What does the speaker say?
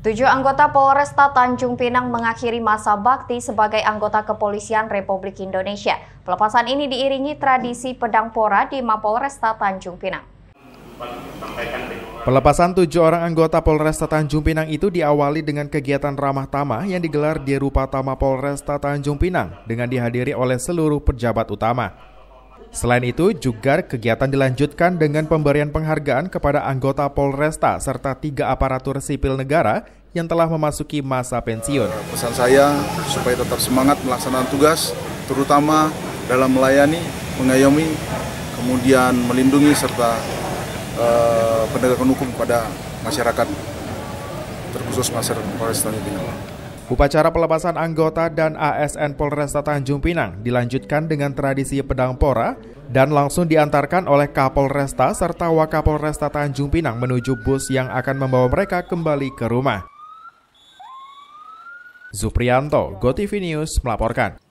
Tujuh anggota Polresta Tanjung Pinang mengakhiri masa bakti sebagai anggota Kepolisian Republik Indonesia. Pelepasan ini diiringi tradisi pedang pora di Mapolresta Tanjung Pinang. Pelepasan tujuh orang anggota Polresta Tanjung Pinang itu diawali dengan kegiatan ramah tamah yang digelar di Rupa Tama Polresta Tanjung Pinang dengan dihadiri oleh seluruh pejabat utama. Selain itu, juga kegiatan dilanjutkan dengan pemberian penghargaan kepada anggota Polresta serta tiga aparatur sipil negara yang telah memasuki masa pensiun. Pesan saya supaya tetap semangat melaksanakan tugas, terutama dalam melayani, mengayomi, kemudian melindungi serta eh, penegakan hukum pada masyarakat, terkhusus masyarakat Polres Tanjung Pinang. Upacara pelepasan anggota dan ASN Polresta Tanjung Pinang dilanjutkan dengan tradisi pedang pora dan langsung diantarkan oleh Kapolresta serta Wakapolresta Tanjung Pinang menuju bus yang akan membawa mereka kembali ke rumah. Zuprianto, GoTV News melaporkan.